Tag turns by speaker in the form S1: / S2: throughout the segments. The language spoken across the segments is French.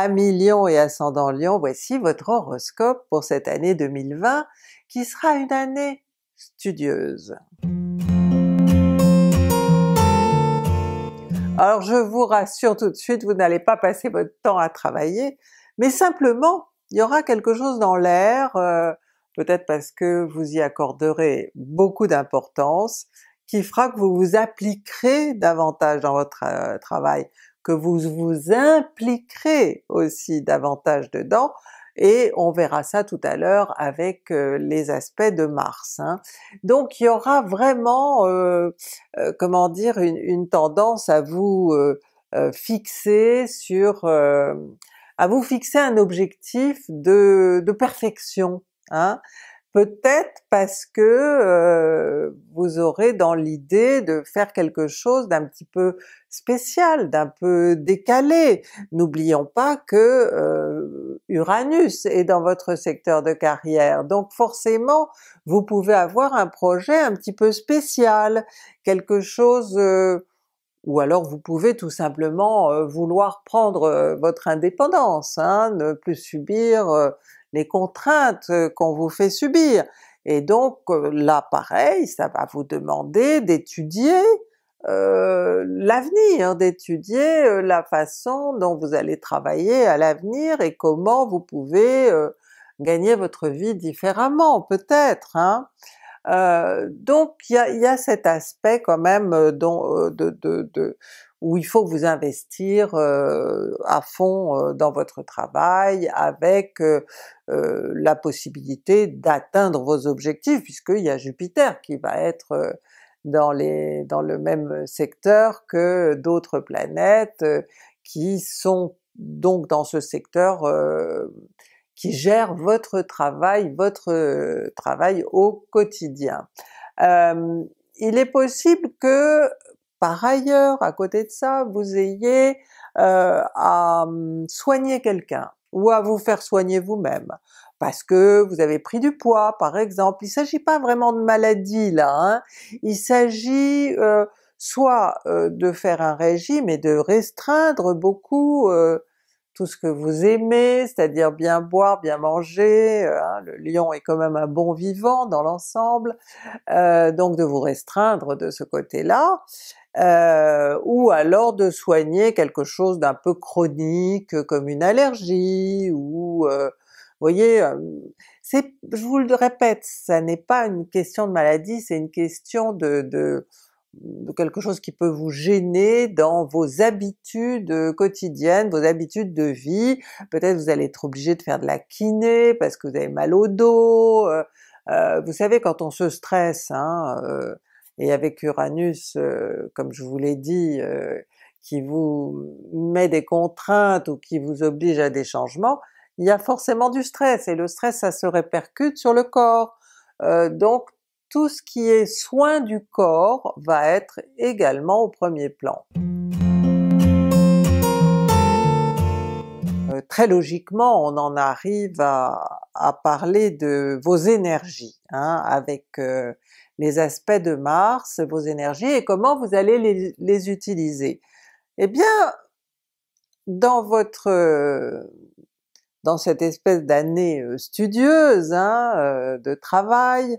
S1: amis et ascendant Lion, voici votre horoscope pour cette année 2020 qui sera une année studieuse. Alors je vous rassure tout de suite, vous n'allez pas passer votre temps à travailler, mais simplement il y aura quelque chose dans l'air, euh, peut-être parce que vous y accorderez beaucoup d'importance, qui fera que vous vous appliquerez davantage dans votre euh, travail que vous vous impliquerez aussi davantage dedans, et on verra ça tout à l'heure avec euh, les aspects de Mars. Hein. Donc il y aura vraiment, euh, euh, comment dire, une, tendance à vous fixer sur... à vous fixer un objectif de, perfection, hein peut-être parce que euh, vous aurez dans l'idée de faire quelque chose d'un petit peu spécial, d'un peu décalé. N'oublions pas que euh, Uranus est dans votre secteur de carrière, donc forcément vous pouvez avoir un projet un petit peu spécial, quelque chose euh, ou alors vous pouvez tout simplement euh, vouloir prendre euh, votre indépendance, hein, ne plus subir euh, les contraintes qu'on vous fait subir. Et donc là pareil, ça va vous demander d'étudier l'avenir, d'étudier la façon dont vous allez travailler à l'avenir et comment vous pouvez gagner votre vie différemment peut-être. Hein. Euh, donc il y a, cet aspect quand même euh, euh, de, où il faut vous investir à fond dans votre travail avec la possibilité d'atteindre vos objectifs puisqu'il y a Jupiter qui va être dans, dans le même secteur que d'autres planètes qui sont donc dans ce secteur qui gère votre travail, votre euh, travail au quotidien. il est possible que par ailleurs, à côté de ça, vous ayez euh, à mmh, soigner quelqu'un ou à vous faire soigner vous-même parce que vous avez pris du poids par exemple. Il s'agit pas vraiment de maladie là, hein. il s'agit euh, soit de faire un régime et de restreindre beaucoup tout ce que vous aimez, c'est-à-dire bien boire, bien manger, euh, hein, le lion est quand même un bon vivant dans l'ensemble, euh, donc de vous restreindre de ce côté-là, euh, ou alors de soigner quelque chose d'un peu chronique comme une allergie ou vous voyez, je vous le répète, ça n'est pas une question de maladie, c'est une question de, de quelque chose qui peut vous gêner dans vos habitudes euh, quotidiennes, vos habitudes de vie. Peut-être vous allez être obligé de faire de la kiné parce que vous avez mal au dos. Euh, euh, vous savez quand on se stresse, hein, et avec Uranus, comme je vous l'ai dit, qui vous met des contraintes ou qui vous oblige à des changements, il y a forcément du stress, et le stress ça se répercute sur le corps. donc tout ce qui est soin du corps va être également au premier plan. Euh, très logiquement, on en arrive à, parler de vos énergies, hein, avec euh, les aspects de Mars, vos énergies, et comment vous allez les, utiliser. Eh bien, dans votre dans cette espèce d'année euh, studieuse hein, de travail,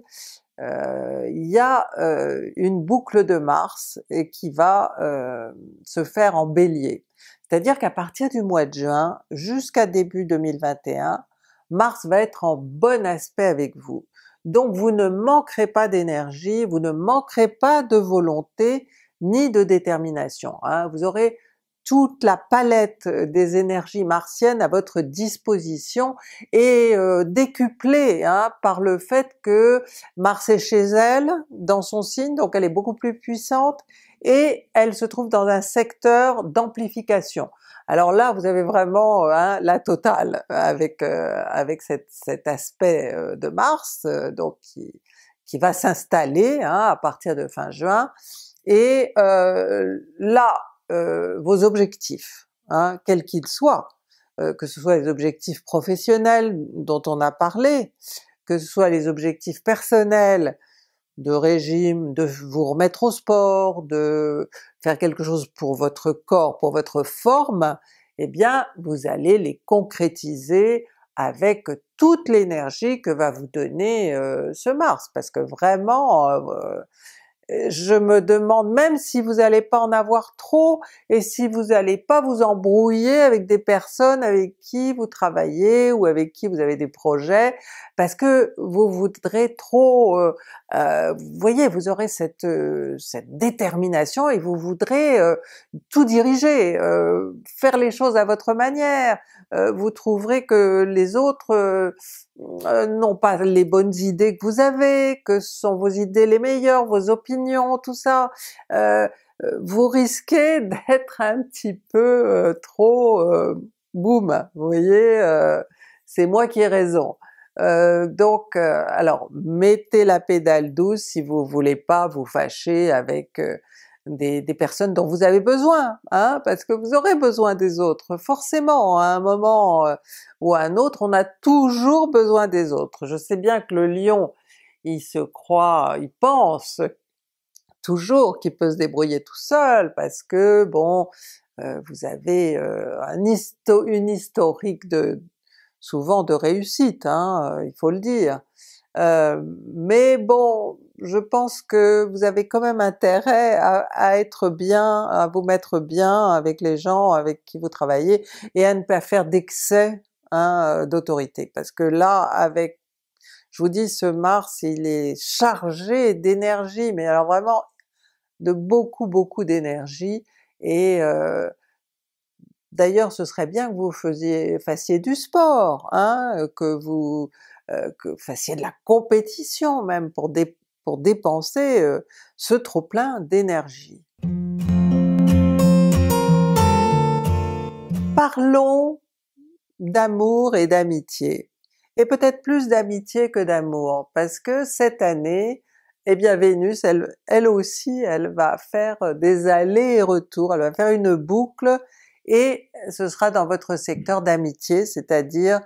S1: euh, il y a euh, une boucle de Mars et qui va euh, se faire en Bélier. C'est-à-dire qu'à partir du mois de juin jusqu'à début 2021, Mars va être en bon aspect avec vous. Donc vous ne manquerez pas d'énergie, vous ne manquerez pas de volonté ni de détermination. Hein. Vous aurez toute la palette euh, des énergies martiennes à votre disposition est euh, décuplée hein, par le fait que Mars est chez elle, dans son signe, donc elle est beaucoup plus puissante, et elle se trouve dans un secteur d'amplification. Alors là vous avez vraiment euh, hein, la totale avec avec cet aspect de Mars, donc qui, qui va s'installer hein, à partir de fin juin, et là euh, vos objectifs, hein, quels qu'ils soient, euh, que ce soit les objectifs professionnels dont on a parlé, que ce soit les objectifs personnels, de régime, de vous remettre au sport, de faire quelque chose pour votre corps, pour votre forme, eh bien vous allez les concrétiser avec toute l'énergie que va vous donner euh, ce Mars, parce que vraiment je me demande même si vous n'allez pas en avoir trop et si vous n'allez pas vous embrouiller avec des personnes avec qui vous travaillez ou avec qui vous avez des projets, parce que vous voudrez trop... Euh, euh, vous voyez, vous aurez cette, euh, cette détermination et vous voudrez tout diriger, faire les choses à votre manière, vous trouverez que les autres euh, non pas les bonnes idées que vous avez, que sont vos idées les meilleures, vos opinions, tout ça, euh, euh, vous risquez d'être un petit peu trop boum, vous voyez, c'est moi qui ai raison. donc alors mettez la pédale douce si vous voulez pas vous fâcher avec des, personnes dont vous avez besoin, hein, parce que vous aurez besoin des autres, forcément, à un moment euh, ou à un autre, on a toujours besoin des autres. Je sais bien que le lion, il se croit, il pense toujours qu'il peut se débrouiller tout seul, parce que bon, euh, vous avez euh, un histo une historique de souvent de réussite, hein, il faut le dire. mais bon, je pense que vous avez quand même intérêt à, être bien, à vous mettre bien avec les gens avec qui vous travaillez et à ne pas faire d'excès hein, euh, d'autorité, parce que là avec je vous dis, ce Mars, il est chargé d'énergie, mais alors vraiment de beaucoup beaucoup d'énergie, et euh, d'ailleurs ce serait bien que vous fassiez du sport, hein, que vous euh, que fassiez de la compétition même pour des pour dépenser euh, ce trop-plein d'énergie. Parlons d'amour et d'amitié, et peut-être plus d'amitié que d'amour, parce que cette année, eh bien Vénus, elle, elle aussi, elle va faire euh, des allers et retours, elle va faire une boucle, et ce sera dans votre secteur d'amitié, c'est-à-dire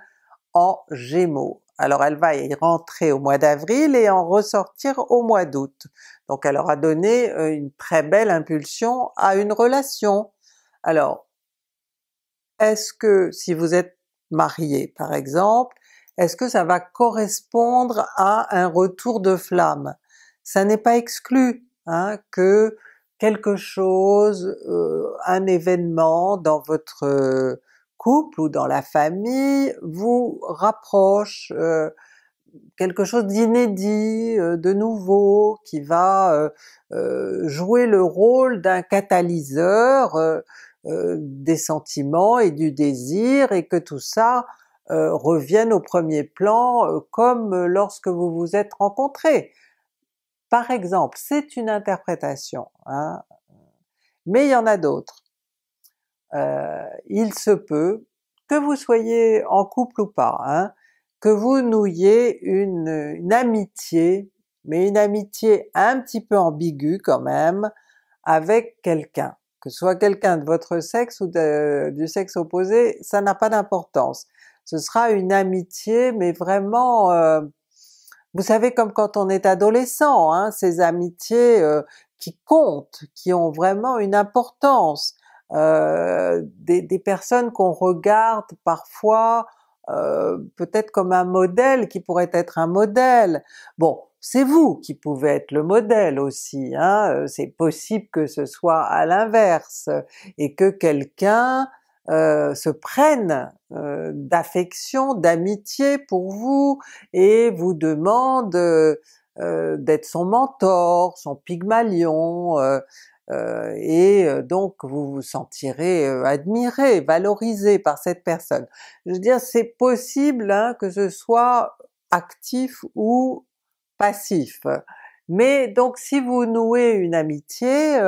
S1: en Gémeaux. Alors elle va y rentrer au mois d'avril et en ressortir au mois d'août. Donc elle aura donné euh, une très belle impulsion à une relation. Alors est-ce que si vous êtes marié par exemple, est-ce que ça va correspondre à un retour de flamme? Ça n'est pas exclu hein, que quelque chose, euh, un événement dans votre euh, couple ou dans la famille vous rapproche euh, quelque chose d'inédit, euh, de nouveau, qui va euh, jouer le rôle d'un catalyseur des sentiments et du désir et que tout ça revienne au premier plan comme lorsque vous vous êtes rencontrés. Par exemple, c'est une interprétation, hein, mais il y en a d'autres. Euh, il se peut que vous soyez en couple ou pas, hein, que vous nouiez une, amitié, mais une amitié un petit peu ambiguë quand même, avec quelqu'un. Que ce soit quelqu'un de votre sexe ou du sexe opposé, ça n'a pas d'importance. Ce sera une amitié, mais vraiment... Euh, vous savez comme quand on est adolescent, hein, ces amitiés euh, qui comptent, qui ont vraiment une importance, euh, des, personnes qu'on regarde parfois euh, peut-être comme un modèle qui pourrait être un modèle. Bon, c'est vous qui pouvez être le modèle aussi, hein? Euh, c'est possible que ce soit à l'inverse, et que quelqu'un se prenne d'affection, d'amitié pour vous, et vous demande d'être son mentor, son pygmalion, euh, et euh, donc vous vous sentirez euh, admiré, valorisé par cette personne. Je veux dire, c'est possible hein, que ce soit actif ou passif. Mais donc si vous nouez une amitié,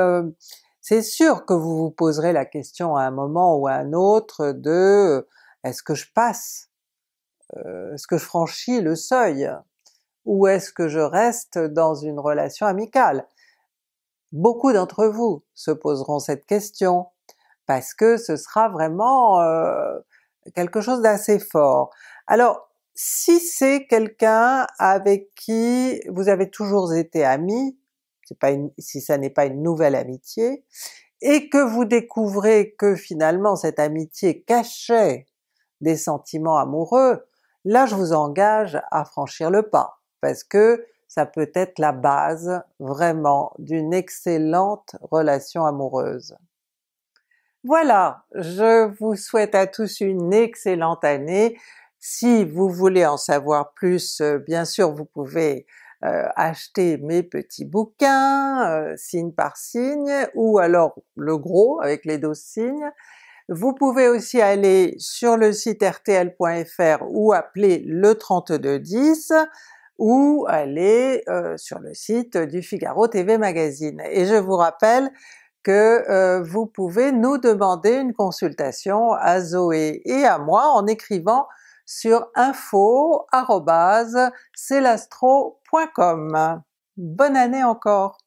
S1: c'est sûr que vous vous poserez la question à un moment ou à un autre de est-ce que je passe? est-ce que je franchis le seuil? Ou est-ce que je reste dans une relation amicale? Beaucoup d'entre vous se poseront cette question parce que ce sera vraiment euh, quelque chose d'assez fort. Alors si c'est quelqu'un avec qui vous avez toujours été ami, si ça n'est pas une nouvelle amitié, et que vous découvrez que finalement cette amitié cachait des sentiments amoureux, là je vous engage à franchir le pas, parce que ça peut être la base vraiment d'une excellente relation amoureuse. Voilà, je vous souhaite à tous une excellente année. Si vous voulez en savoir plus, euh, bien sûr vous pouvez euh, acheter mes petits bouquins, euh, signe par signe, ou alors le gros avec les 12 signes. Vous pouvez aussi aller sur le site rtl.fr ou appeler le 3210 ou aller euh, sur le site du Figaro TV Magazine. Et je vous rappelle que euh, vous pouvez nous demander une consultation à Zoé et à moi en écrivant sur info.celastro.com. Bonne année encore!